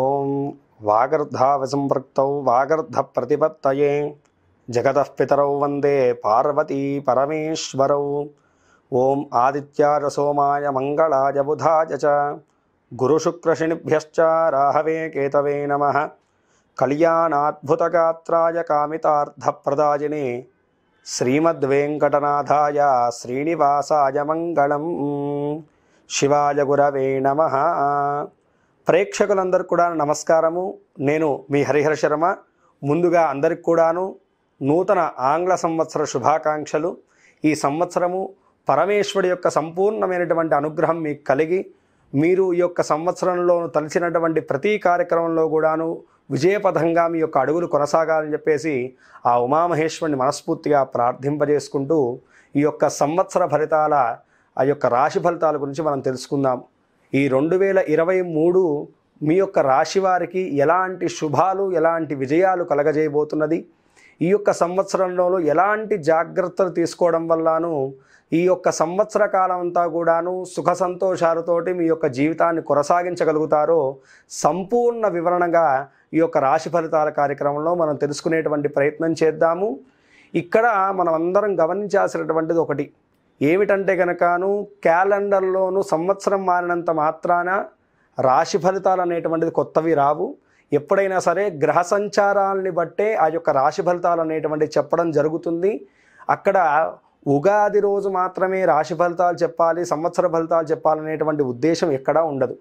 ఓం వాగర్ధావసంపృక్తౌ వాగర్ధప్రతిపత్తయే జగతః పితరౌ వందే పార్వతీ పరమేశ్వరౌ ఓం ఆదిత్యాయ సోమాయ మంగళాయ బుధాయ చ గురుశుక్రశనిభ్యశ్చ రాహవే కేతవే నమ కళ్యాణాద్భుతగాత్రాయ కామితార్థప్రదాయిని శ్రీమద్వేంకటనాథాయ శ్రీనివాసాయ మంగళం శివాయ గురవే నమ ప్రేక్షకులందరికీ కూడా నమస్కారము నేను మీ హరిహర శర్మ ముందుగా అందరికి కూడాను నూతన ఆంగ్ల సంవత్సర శుభాకాంక్షలు ఈ సంవత్సరము పరమేశ్వరుడు యొక్క సంపూర్ణమైనటువంటి అనుగ్రహం మీకు కలిగి మీరు ఈ యొక్క సంవత్సరంలో తలిచినటువంటి ప్రతి కార్యక్రమంలో కూడాను విజయపథంగా మీ యొక్క అడుగులు కొనసాగాలని చెప్పేసి ఆ ఉమామహేశ్వరుని మనస్ఫూర్తిగా ప్రార్థింపజేసుకుంటూ ఈ యొక్క సంవత్సర ఫలితాల ఆ యొక్క రాశి ఫలితాల గురించి మనం తెలుసుకుందాం ఈ రెండు వేల ఇరవై మూడు మీ యొక్క రాశి వారికి ఎలాంటి శుభాలు ఎలాంటి విజయాలు కలగజేయబోతున్నది ఈ యొక్క సంవత్సరంలో ఎలాంటి జాగ్రత్తలు తీసుకోవడం వల్లను ఈ యొక్క సంవత్సర కాలం అంతా కూడాను సుఖ సంతోషాలతోటి మీ యొక్క జీవితాన్ని కొనసాగించగలుగుతారో సంపూర్ణ వివరణగా ఈ యొక్క రాశి ఫలితాల కార్యక్రమంలో మనం తెలుసుకునేటువంటి ప్రయత్నం చేద్దాము ఇక్కడ మనం అందరం గమనించాల్సినటువంటిది ఒకటి ఏమిటంటే కనుకను క్యాలెండర్లోను సంవత్సరం మారినంత మాత్రాన రాశి ఫలితాలు అనేటువంటిది కొత్తవి రావు ఎప్పుడైనా సరే గ్రహ సంచారాలని బట్టే ఆ యొక్క రాశి ఫలితాలు అనేటువంటివి చెప్పడం జరుగుతుంది అక్కడ ఉగాది రోజు మాత్రమే రాశి ఫలితాలు చెప్పాలి సంవత్సర ఫలితాలు చెప్పాలనేటువంటి ఉద్దేశం ఎక్కడా ఉండదు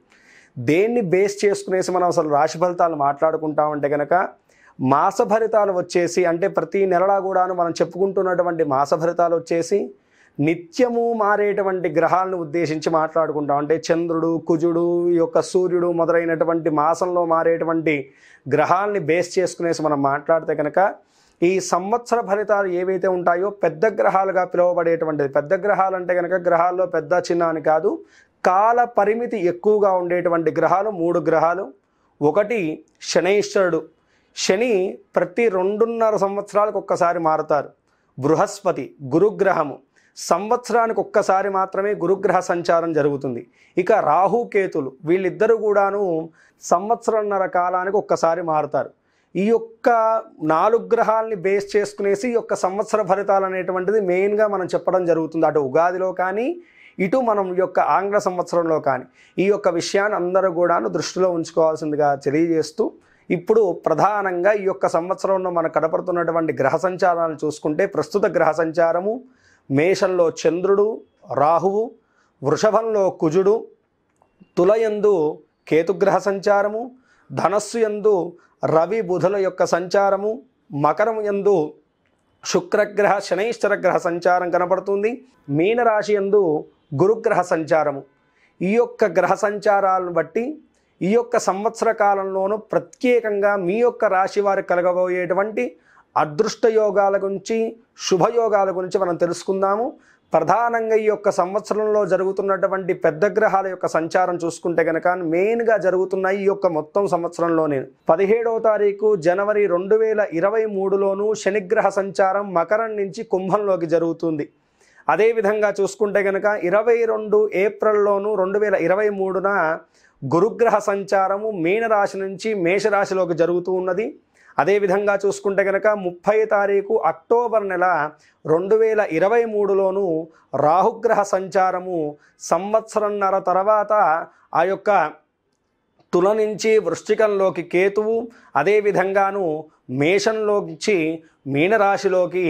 దేన్ని బేస్ చేసుకునేసి మనం అసలు రాశి ఫలితాలు మాట్లాడుకుంటామంటే కనుక మాస ఫలితాలు వచ్చేసి అంటే ప్రతి నెలలా కూడాను మనం చెప్పుకుంటున్నటువంటి మాస ఫలితాలు వచ్చేసి నిత్యము మారేటువంటి గ్రహాలను ఉద్దేశించి మాట్లాడుకుంటాం అంటే చంద్రుడు కుజుడు ఈ యొక్క సూర్యుడు మొదలైనటువంటి మాసంలో మారేటువంటి గ్రహాలని బేస్ చేసుకునేసి మనం మాట్లాడితే కనుక ఈ సంవత్సర ఫలితాలు ఏవైతే ఉంటాయో పెద్ద గ్రహాలుగా పిలువబడేటువంటిది పెద్ద గ్రహాలు అంటే కనుక గ్రహాల్లో పెద్ద చిన్న అని కాదు కాల పరిమితి ఎక్కువగా ఉండేటువంటి గ్రహాలు మూడు గ్రహాలు ఒకటి శనైశ్వరుడు శని ప్రతి రెండున్నర సంవత్సరాలకు ఒక్కసారి మారుతారు బృహస్పతి గురుగ్రహము సంవత్సరానికి ఒక్కసారి మాత్రమే గురుగ్రహ సంచారం జరుగుతుంది ఇక రాహు కేతులు వీళ్ళిద్దరూ కూడాను సంవత్సరంన్నర కాలానికి ఒక్కసారి మారుతారు ఈ యొక్క నాలుగు గ్రహాలని బేస్ చేసుకునేసి ఈ యొక్క సంవత్సర ఫలితాలు అనేటువంటిది మెయిన్గా మనం చెప్పడం జరుగుతుంది అటు ఉగాదిలో కానీ ఇటు మనం ఈ యొక్క ఆంగ్ల సంవత్సరంలో కానీ ఈ యొక్క విషయాన్ని అందరూ కూడాను దృష్టిలో ఉంచుకోవాల్సిందిగా తెలియజేస్తూ ఇప్పుడు ప్రధానంగా ఈ యొక్క సంవత్సరంలో మనకు కనపడుతున్నటువంటి గ్రహ సంచారాలను చూసుకుంటే ప్రస్తుత గ్రహ సంచారము మేషంలో చంద్రుడు రాహువు వృషభంలో కుజుడు తులయందు కేతుగ్రహ సంచారము ధనస్సు యందు రవి బుధుల యొక్క సంచారము మకరం యందు శుక్రగ్రహ శనైశ్వర గ్రహ సంచారం కనపడుతుంది మీనరాశి యందు గురుగ్రహ సంచారము ఈ యొక్క గ్రహ సంచారాలను బట్టి ఈ యొక్క సంవత్సర కాలంలోనూ ప్రత్యేకంగా మీ యొక్క రాశి వారికి కలగబోయేటువంటి అదృష్ట యోగాల గురించి శుభయోగాల గురించి మనం తెలుసుకుందాము ప్రధానంగా ఈ యొక్క సంవత్సరంలో జరుగుతున్నటువంటి పెద్ద గ్రహాల యొక్క సంచారం చూసుకుంటే కనుక మెయిన్గా జరుగుతున్నాయి ఈ యొక్క మొత్తం సంవత్సరంలోనే పదిహేడవ తారీఖు జనవరి రెండు వేల ఇరవై మూడులోనూ శనిగ్రహ సంచారం మకరం నుంచి కుంభంలోకి జరుగుతుంది అదేవిధంగా చూసుకుంటే కనుక ఇరవై రెండు ఏప్రిల్లోను రెండు వేల ఇరవై మూడున గురుగ్రహ సంచారము మీనరాశి నుంచి మేషరాశిలోకి జరుగుతూ ఉన్నది అదేవిధంగా చూసుకుంటే కనుక ముప్పై తారీఖు అక్టోబర్ నెల రెండు వేల ఇరవై మూడులోనూ రాహుగ్రహ సంచారము సంవత్సరంన్నర తర్వాత ఆ యొక్క తుల నుంచి వృష్టికంలోకి కేతువు అదేవిధంగాను మేషంలోంచి మీనరాశిలోకి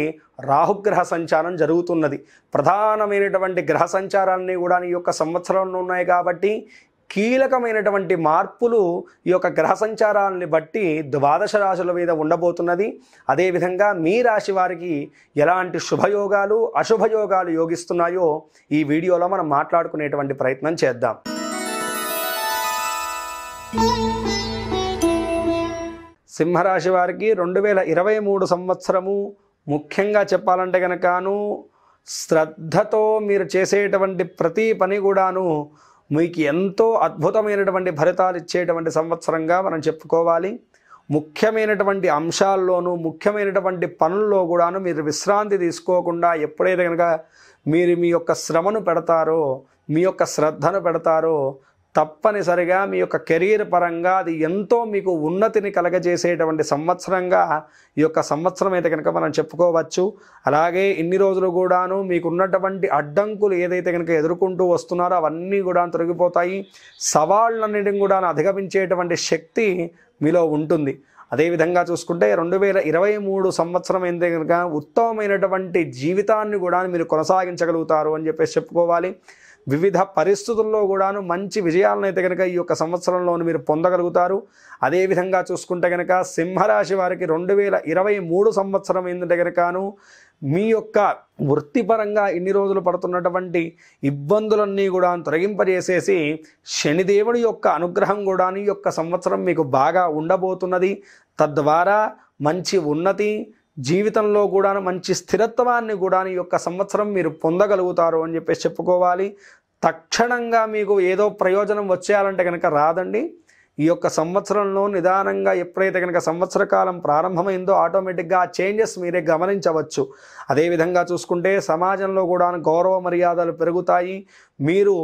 రాహుగ్రహ సంచారం జరుగుతున్నది ప్రధానమైనటువంటి గ్రహ సంచారాన్ని కూడా నీ యొక్క సంవత్సరంలో ఉన్నాయి కాబట్టి కీలకమైనటువంటి మార్పులు ఈ యొక్క గ్రహ సంచారాన్ని బట్టి ద్వాదశ రాశుల మీద ఉండబోతున్నది అదేవిధంగా మీ రాశి వారికి ఎలాంటి శుభయోగాలు అశుభయోగాలు యోగిస్తున్నాయో ఈ వీడియోలో మనం మాట్లాడుకునేటువంటి ప్రయత్నం చేద్దాం సింహరాశి వారికి రెండు వేల ఇరవై మూడు సంవత్సరము ముఖ్యంగా చెప్పాలంటే కనుకను శ్రద్ధతో మీరు చేసేటువంటి ప్రతి పని కూడాను మీకు ఎంతో అద్భుతమైనటువంటి ఫలితాలు ఇచ్చేటువంటి సంవత్సరంగా మనం చెప్పుకోవాలి ముఖ్యమైనటువంటి అంశాల్లోనూ ముఖ్యమైనటువంటి పనుల్లో కూడాను మీరు విశ్రాంతి తీసుకోకుండా ఎప్పుడైతే కనుక మీరు మీ యొక్క శ్రమను పెడతారో మీ యొక్క శ్రద్ధను పెడతారో తప్పనిసరిగా మీ యొక్క కెరీర్ పరంగా అది ఎంతో మీకు ఉన్నతిని కలగజేసేటువంటి సంవత్సరంగా ఈ యొక్క సంవత్సరం అయితే కనుక మనం చెప్పుకోవచ్చు అలాగే ఇన్ని రోజులు కూడాను మీకున్నటువంటి అడ్డంకులు ఏదైతే కనుక ఎదుర్కొంటూ వస్తున్నారో అవన్నీ కూడా తొలగిపోతాయి సవాళ్ళన్నిటిని కూడా అధిగమించేటువంటి శక్తి మీలో ఉంటుంది అదేవిధంగా చూసుకుంటే రెండు వేల ఇరవై మూడు సంవత్సరం అయితే కనుక ఉత్తమమైనటువంటి జీవితాన్ని కూడా మీరు కొనసాగించగలుగుతారు అని చెప్పేసి చెప్పుకోవాలి వివిధ పరిస్థితుల్లో కూడాను మంచి విజయాలను అయితే కనుక ఈ యొక్క సంవత్సరంలోను మీరు పొందగలుగుతారు అదేవిధంగా చూసుకుంటే కనుక సింహరాశి వారికి రెండు వేల ఇరవై మూడు సంవత్సరం ఏంటంటే కనుకను మీ యొక్క వృత్తిపరంగా ఇన్ని రోజులు పడుతున్నటువంటి ఇబ్బందులన్నీ కూడా తొలగింపజేసేసి శనిదేవుడి యొక్క అనుగ్రహం కూడా ఈ యొక్క సంవత్సరం మీకు బాగా ఉండబోతున్నది తద్వారా మంచి ఉన్నతి జీవితంలో కూడా మంచి స్థిరత్వాన్ని కూడా ఈ యొక్క సంవత్సరం మీరు పొందగలుగుతారు అని చెప్పేసి చెప్పుకోవాలి తక్షణంగా మీకు ఏదో ప్రయోజనం వచ్చేయాలంటే కనుక రాదండి ఈ యొక్క సంవత్సరంలో నిదానంగా ఎప్పుడైతే కనుక సంవత్సర కాలం ప్రారంభమైందో ఆటోమేటిక్గా ఆ చేంజెస్ మీరే గమనించవచ్చు అదేవిధంగా చూసుకుంటే సమాజంలో కూడా గౌరవ మర్యాదలు పెరుగుతాయి మీరు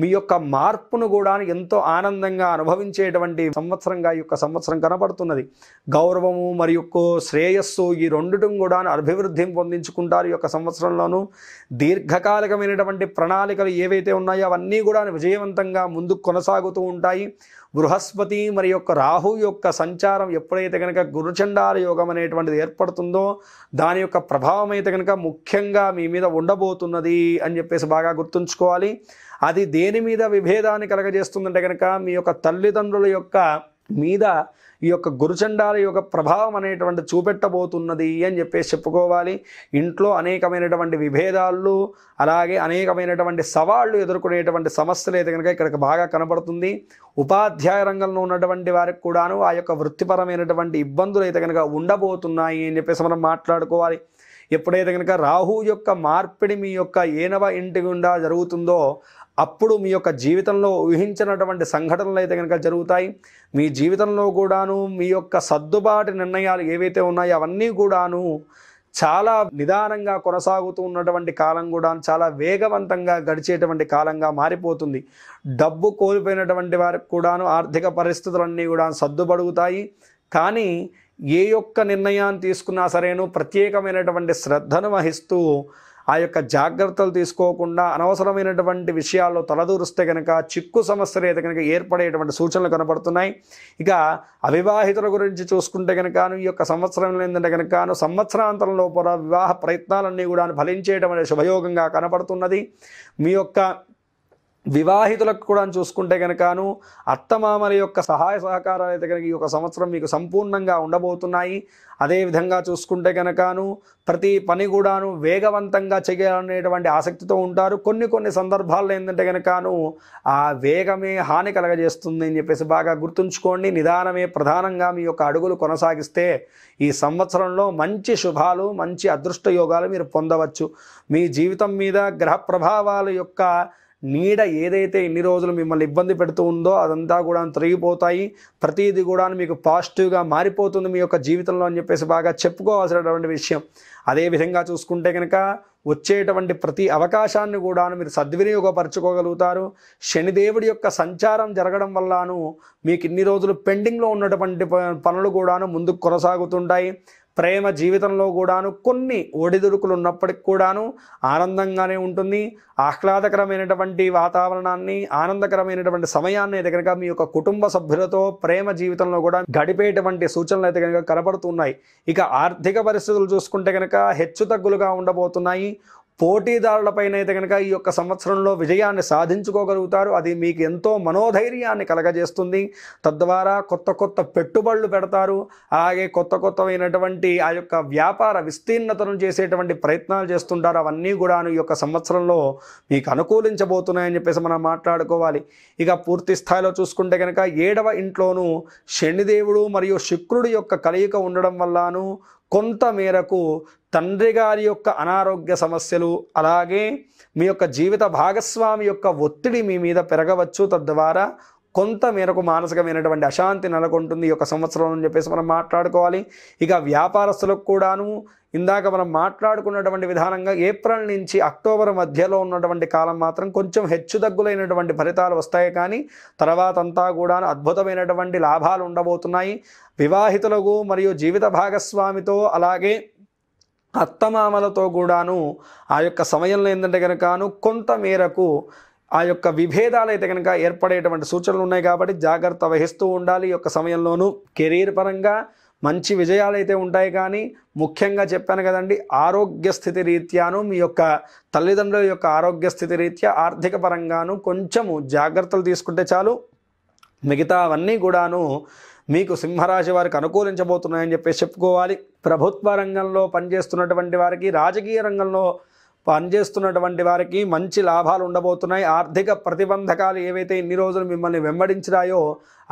మీ యొక్క మార్పును కూడా ఎంతో ఆనందంగా అనుభవించేటువంటి సంవత్సరంగా ఈ యొక్క సంవత్సరం కనబడుతున్నది గౌరవము మరియు శ్రేయస్సు ఈ రెండుటం కూడా అభివృద్ధి పొందించుకుంటారు ఈ యొక్క సంవత్సరంలోనూ దీర్ఘకాలికమైనటువంటి ప్రణాళికలు ఏవైతే ఉన్నాయో అవన్నీ కూడా విజయవంతంగా ముందుకు కొనసాగుతూ ఉంటాయి బృహస్పతి మరి యొక్క రాహు యొక్క సంచారం ఎప్పుడైతే కనుక గురుచండాల యోగం అనేటువంటిది ఏర్పడుతుందో దాని యొక్క ప్రభావం అయితే కనుక ముఖ్యంగా మీ మీద ఉండబోతున్నది అని చెప్పేసి బాగా గుర్తుంచుకోవాలి అది దేని మీద విభేదాన్ని కలగజేస్తుందంటే కనుక మీ యొక్క తల్లిదండ్రుల యొక్క మీద ఈ యొక్క గురుచండాల యొక్క ప్రభావం అనేటువంటి చూపెట్టబోతున్నది అని చెప్పేసి చెప్పుకోవాలి ఇంట్లో అనేకమైనటువంటి విభేదాలు అలాగే అనేకమైనటువంటి సవాళ్ళు ఎదుర్కొనేటువంటి సమస్యలు అయితే కనుక ఇక్కడికి బాగా కనబడుతుంది ఉపాధ్యాయ రంగంలో ఉన్నటువంటి వారికి కూడాను ఆ యొక్క వృత్తిపరమైనటువంటి ఇబ్బందులు అయితే కనుక ఉండబోతున్నాయి అని చెప్పేసి మనం మాట్లాడుకోవాలి ఎప్పుడైతే కనుక రాహు యొక్క మార్పిడి మీ యొక్క ఏనవ ఇంటి గుండా జరుగుతుందో అప్పుడు మీ యొక్క జీవితంలో ఊహించినటువంటి సంఘటనలు అయితే కనుక జరుగుతాయి మీ జీవితంలో కూడాను మీ యొక్క సర్దుబాటు నిర్ణయాలు ఏవైతే ఉన్నాయో అవన్నీ కూడాను చాలా నిదానంగా కొనసాగుతూ ఉన్నటువంటి కాలం కూడా చాలా వేగవంతంగా గడిచేటువంటి కాలంగా మారిపోతుంది డబ్బు కోల్పోయినటువంటి వారికి కూడాను ఆర్థిక పరిస్థితులన్నీ కూడా సర్దుబడుగుతాయి కానీ ఏ యొక్క నిర్ణయాన్ని తీసుకున్నా సరేను ప్రత్యేకమైనటువంటి శ్రద్ధను వహిస్తూ ఆ యొక్క జాగ్రత్తలు తీసుకోకుండా అనవసరమైనటువంటి విషయాల్లో తలదూరిస్తే కనుక చిక్కు సమస్యలు అయితే కనుక ఏర్పడేటువంటి సూచనలు కనబడుతున్నాయి ఇక అవివాహితుల గురించి చూసుకుంటే కనుక ఈ యొక్క సంవత్సరం ఏంటంటే కనుక సంవత్సరాంతరంలో వివాహ ప్రయత్నాలన్నీ కూడా ఫలించేటువంటి శుభయోగంగా కనబడుతున్నది మీ యొక్క వివాహితులకు కూడా చూసుకుంటే కనుకను అత్తమామల యొక్క సహాయ సహకారాలు అయితే కనుక ఈ యొక్క సంవత్సరం మీకు సంపూర్ణంగా ఉండబోతున్నాయి అదేవిధంగా చూసుకుంటే కనుకను ప్రతి పని కూడాను వేగవంతంగా చేయాలనేటువంటి ఆసక్తితో ఉంటారు కొన్ని కొన్ని సందర్భాల్లో ఏంటంటే కనుకను ఆ వేగమే హాని కలగజేస్తుంది అని చెప్పేసి బాగా గుర్తుంచుకోండి నిదానమే ప్రధానంగా మీ యొక్క అడుగులు కొనసాగిస్తే ఈ సంవత్సరంలో మంచి శుభాలు మంచి అదృష్ట యోగాలు మీరు పొందవచ్చు మీ జీవితం మీద గ్రహ ప్రభావాల యొక్క నీడ ఏదైతే ఇన్ని రోజులు మిమ్మల్ని ఇబ్బంది పెడుతూ ఉందో అదంతా కూడా తొలగిపోతాయి ప్రతిదీ కూడా మీకు పాజిటివ్గా మారిపోతుంది మీ యొక్క జీవితంలో అని చెప్పేసి బాగా చెప్పుకోవాల్సినటువంటి విషయం అదేవిధంగా చూసుకుంటే కనుక వచ్చేటువంటి ప్రతి అవకాశాన్ని కూడా మీరు సద్వినియోగపరచుకోగలుగుతారు శనిదేవుడి యొక్క సంచారం జరగడం వల్లను మీకు ఇన్ని రోజులు పెండింగ్లో ఉన్నటువంటి పనులు కూడాను ముందుకు కొనసాగుతుంటాయి ప్రేమ జీవితంలో కూడాను కొన్ని ఒడిదుడుకులు ఉన్నప్పటికి కూడాను ఆనందంగానే ఉంటుంది ఆహ్లాదకరమైనటువంటి వాతావరణాన్ని ఆనందకరమైనటువంటి సమయాన్ని అయితే కనుక మీ యొక్క కుటుంబ సభ్యులతో ప్రేమ జీవితంలో కూడా గడిపేటువంటి సూచనలు అయితే కనుక కనబడుతున్నాయి ఇక ఆర్థిక పరిస్థితులు చూసుకుంటే కనుక హెచ్చు తగ్గులుగా ఉండబోతున్నాయి పోటీదారులపైన అయితే కనుక ఈ యొక్క సంవత్సరంలో విజయాన్ని సాధించుకోగలుగుతారు అది మీకు ఎంతో మనోధైర్యాన్ని కలగజేస్తుంది తద్వారా కొత్త కొత్త పెట్టుబడులు పెడతారు అలాగే కొత్త కొత్తమైనటువంటి ఆ యొక్క వ్యాపార విస్తీర్ణతను చేసేటువంటి ప్రయత్నాలు చేస్తుంటారు అవన్నీ కూడా ఈ యొక్క సంవత్సరంలో మీకు అనుకూలించబోతున్నాయని చెప్పేసి మనం మాట్లాడుకోవాలి ఇక పూర్తి స్థాయిలో చూసుకుంటే కనుక ఏడవ ఇంట్లోనూ శనిదేవుడు మరియు శుక్రుడు యొక్క కలయిక ఉండడం వల్లను మేరకు తండ్రి గారి యొక్క అనారోగ్య సమస్యలు అలాగే మీ యొక్క జీవిత భాగస్వామి యొక్క ఒత్తిడి మీ మీద పెరగవచ్చు తద్వారా కొంత మేరకు మానసికమైనటువంటి అశాంతి నెలకొంటుంది ఈ యొక్క సంవత్సరం అని చెప్పేసి మనం మాట్లాడుకోవాలి ఇక వ్యాపారస్తులకు కూడాను ఇందాక మనం మాట్లాడుకున్నటువంటి విధానంగా ఏప్రిల్ నుంచి అక్టోబర్ మధ్యలో ఉన్నటువంటి కాలం మాత్రం కొంచెం హెచ్చుతగ్గులైనటువంటి ఫలితాలు వస్తాయి కానీ తర్వాత అంతా కూడా అద్భుతమైనటువంటి లాభాలు ఉండబోతున్నాయి వివాహితులకు మరియు జీవిత భాగస్వామితో అలాగే అత్తమామలతో కూడాను ఆ యొక్క సమయంలో ఏంటంటే కనుకను కొంత మేరకు ఆ యొక్క విభేదాలు అయితే కనుక ఏర్పడేటువంటి సూచనలు ఉన్నాయి కాబట్టి జాగ్రత్త వహిస్తూ ఉండాలి ఈ యొక్క సమయంలోనూ కెరీర్ పరంగా మంచి విజయాలు అయితే ఉంటాయి కానీ ముఖ్యంగా చెప్పాను కదండి ఆరోగ్య స్థితి రీత్యాను మీ యొక్క తల్లిదండ్రుల యొక్క ఆరోగ్య స్థితి రీత్యా ఆర్థిక పరంగాను కొంచెము జాగ్రత్తలు తీసుకుంటే చాలు మిగతా అవన్నీ కూడాను మీకు సింహరాశి వారికి అనుకూలించబోతున్నాయని చెప్పేసి చెప్పుకోవాలి ప్రభుత్వ రంగంలో పనిచేస్తున్నటువంటి వారికి రాజకీయ రంగంలో పనిచేస్తున్నటువంటి వారికి మంచి లాభాలు ఉండబోతున్నాయి ఆర్థిక ప్రతిబంధకాలు ఏవైతే ఇన్ని రోజులు మిమ్మల్ని వెంబడించినాయో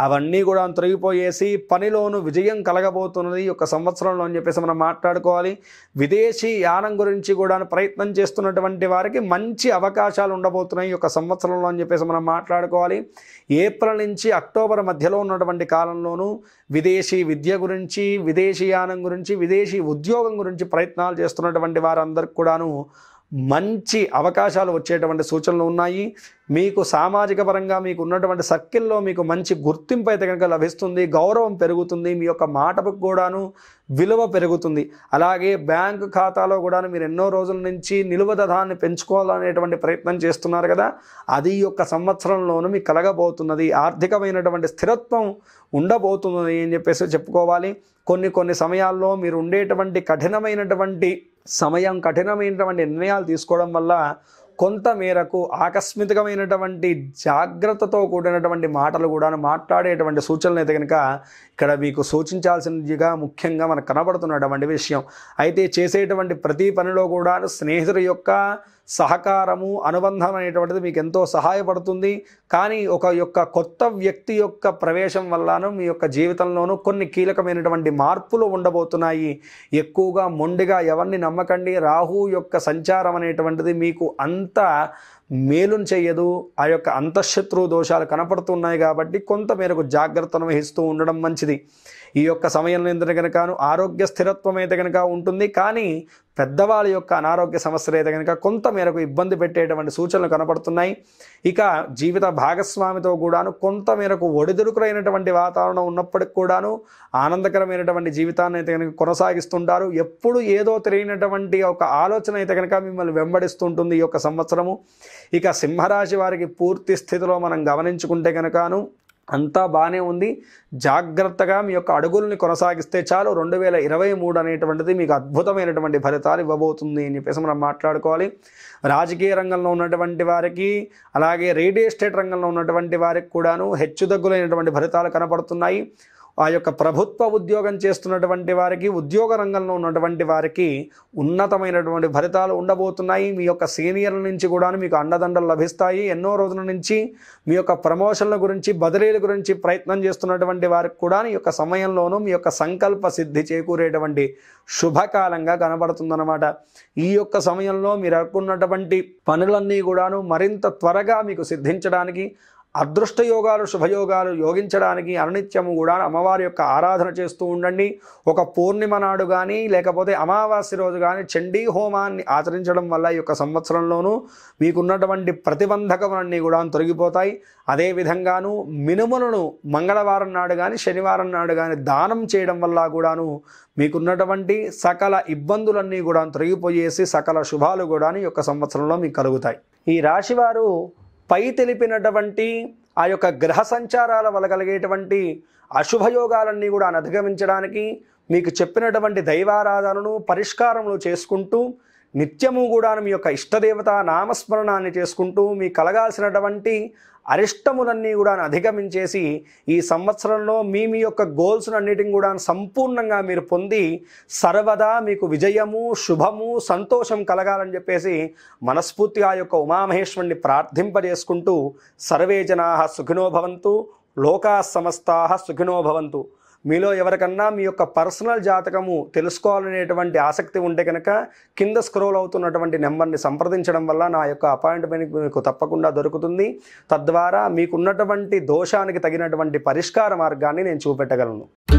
అవన్నీ కూడా తొలగిపోయేసి పనిలోను విజయం కలగబోతున్నది ఒక సంవత్సరంలో అని చెప్పేసి మనం మాట్లాడుకోవాలి విదేశీ యానం గురించి కూడా ప్రయత్నం చేస్తున్నటువంటి వారికి మంచి అవకాశాలు ఉండబోతున్నాయి ఒక సంవత్సరంలో అని చెప్పేసి మనం మాట్లాడుకోవాలి ఏప్రిల్ నుంచి అక్టోబర్ మధ్యలో ఉన్నటువంటి కాలంలోనూ విదేశీ విద్య గురించి విదేశీ యానం గురించి విదేశీ ఉద్యోగం గురించి ప్రయత్నాలు చేస్తున్నటువంటి వారందరికి కూడాను మంచి అవకాశాలు వచ్చేటువంటి సూచనలు ఉన్నాయి మీకు సామాజిక పరంగా మీకు ఉన్నటువంటి సర్కిల్లో మీకు మంచి గుర్తింపు అయితే కనుక లభిస్తుంది గౌరవం పెరుగుతుంది మీ యొక్క మాటకు కూడాను విలువ పెరుగుతుంది అలాగే బ్యాంక్ ఖాతాలో కూడాను మీరు ఎన్నో రోజుల నుంచి నిలువదధాన్ని పెంచుకోవాలనేటువంటి ప్రయత్నం చేస్తున్నారు కదా అది యొక్క సంవత్సరంలోనూ మీకు కలగబోతున్నది ఆర్థికమైనటువంటి స్థిరత్వం ఉండబోతున్నది అని చెప్పేసి చెప్పుకోవాలి కొన్ని కొన్ని సమయాల్లో మీరు ఉండేటువంటి కఠినమైనటువంటి సమయం కఠినమైనటువంటి నిర్ణయాలు తీసుకోవడం వల్ల కొంత మేరకు ఆకస్మికమైనటువంటి జాగ్రత్తతో కూడినటువంటి మాటలు కూడా మాట్లాడేటువంటి సూచనలు అయితే కనుక ఇక్కడ మీకు సూచించాల్సినదిగా ముఖ్యంగా మనకు కనబడుతున్నటువంటి విషయం అయితే చేసేటువంటి ప్రతి పనిలో కూడా స్నేహితుడి యొక్క సహకారము అనుబంధం అనేటువంటిది మీకు ఎంతో సహాయపడుతుంది కానీ ఒక యొక్క కొత్త వ్యక్తి యొక్క ప్రవేశం వల్లనూ మీ యొక్క జీవితంలోనూ కొన్ని కీలకమైనటువంటి మార్పులు ఉండబోతున్నాయి ఎక్కువగా మొండిగా ఎవరిని నమ్మకండి రాహు యొక్క సంచారం అనేటువంటిది మీకు అంత మేలును చేయదు ఆ యొక్క అంతఃశత్రు దోషాలు కనపడుతున్నాయి కాబట్టి కొంత మేరకు జాగ్రత్తను వహిస్తూ ఉండడం మంచిది ఈ యొక్క సమయంలో ఎందుకు కనుక ఆరోగ్య స్థిరత్వం అయితే కనుక ఉంటుంది కానీ పెద్దవాళ్ళ యొక్క అనారోగ్య సమస్యలు అయితే కనుక కొంత మేరకు ఇబ్బంది పెట్టేటువంటి సూచనలు కనపడుతున్నాయి ఇక జీవిత భాగస్వామితో కూడాను కొంత మేరకు ఒడిదుడుకులైనటువంటి వాతావరణం ఉన్నప్పటికి కూడాను ఆనందకరమైనటువంటి జీవితాన్ని అయితే కనుక కొనసాగిస్తుంటారు ఎప్పుడు ఏదో తెలియనటువంటి ఒక ఆలోచన అయితే కనుక మిమ్మల్ని వెంబడిస్తుంటుంది ఈ యొక్క సంవత్సరము ఇక సింహరాశి వారికి పూర్తి స్థితిలో మనం గమనించుకుంటే కనుకను అంతా బాగానే ఉంది జాగ్రత్తగా మీ యొక్క అడుగుల్ని కొనసాగిస్తే చాలు రెండు వేల ఇరవై మూడు అనేటువంటిది మీకు అద్భుతమైనటువంటి ఫలితాలు ఇవ్వబోతుంది అని చెప్పేసి మనం మాట్లాడుకోవాలి రాజకీయ రంగంలో ఉన్నటువంటి వారికి అలాగే రియల్ ఎస్టేట్ రంగంలో ఉన్నటువంటి వారికి కూడాను హెచ్చుతగ్గులైనటువంటి ఫలితాలు కనపడుతున్నాయి ఆ యొక్క ప్రభుత్వ ఉద్యోగం చేస్తున్నటువంటి వారికి ఉద్యోగ రంగంలో ఉన్నటువంటి వారికి ఉన్నతమైనటువంటి ఫలితాలు ఉండబోతున్నాయి మీ యొక్క సీనియర్ల నుంచి కూడా మీకు అండదండలు లభిస్తాయి ఎన్నో రోజుల నుంచి మీ యొక్క ప్రమోషన్ల గురించి బదిలీల గురించి ప్రయత్నం చేస్తున్నటువంటి వారికి కూడా ఈ యొక్క సమయంలోనూ మీ యొక్క సంకల్ప సిద్ధి చేకూరేటువంటి శుభకాలంగా కనబడుతుందన్నమాట ఈ యొక్క సమయంలో మీరు అనుకున్నటువంటి పనులన్నీ కూడాను మరింత త్వరగా మీకు సిద్ధించడానికి అదృష్ట యోగాలు శుభయోగాలు యోగించడానికి అనునిత్యము కూడా అమ్మవారి యొక్క ఆరాధన చేస్తూ ఉండండి ఒక పూర్ణిమ నాడు కానీ లేకపోతే అమావాస్య రోజు కానీ చండీ హోమాన్ని ఆచరించడం వల్ల ఈ యొక్క సంవత్సరంలోనూ మీకున్నటువంటి ప్రతిబంధకములన్నీ కూడా తొలగిపోతాయి అదేవిధంగాను మినుములను మంగళవారం నాడు కానీ శనివారం నాడు కానీ దానం చేయడం వల్ల కూడాను మీకున్నటువంటి సకల ఇబ్బందులన్నీ కూడా తొలగిపోయేసి సకల శుభాలు కూడా ఈ యొక్క సంవత్సరంలో మీకు కలుగుతాయి ఈ రాశివారు పై తెలిపినటువంటి ఆ యొక్క గ్రహ సంచారాల వల్ల కలిగేటువంటి అశుభయోగాలన్నీ కూడా అధిగమించడానికి మీకు చెప్పినటువంటి దైవారాధనను పరిష్కారములు చేసుకుంటూ నిత్యము కూడా మీ యొక్క ఇష్టదేవత నామస్మరణాన్ని చేసుకుంటూ మీ కలగాల్సినటువంటి అరిష్టములన్నీ కూడా అధిగమించేసి ఈ సంవత్సరంలో మీ మీ యొక్క గోల్స్ను అన్నిటిని కూడా సంపూర్ణంగా మీరు పొంది సర్వదా మీకు విజయము శుభము సంతోషం కలగాలని చెప్పేసి మనస్ఫూర్తిగా యొక్క ఉమామహేశ్వరుని ప్రార్థింపజేసుకుంటూ సర్వే జనా సుఖినో భవంతు లోకా సమస్తా సుఖినో భవంతు మీలో ఎవరికన్నా మీ యొక్క పర్సనల్ జాతకము తెలుసుకోవాలనేటువంటి ఆసక్తి ఉంటే కనుక కింద స్క్రోల్ అవుతున్నటువంటి నెంబర్ని సంప్రదించడం వల్ల నా యొక్క అపాయింట్మెంట్ మీకు తప్పకుండా దొరుకుతుంది తద్వారా మీకున్నటువంటి దోషానికి తగినటువంటి పరిష్కార మార్గాన్ని నేను చూపెట్టగలను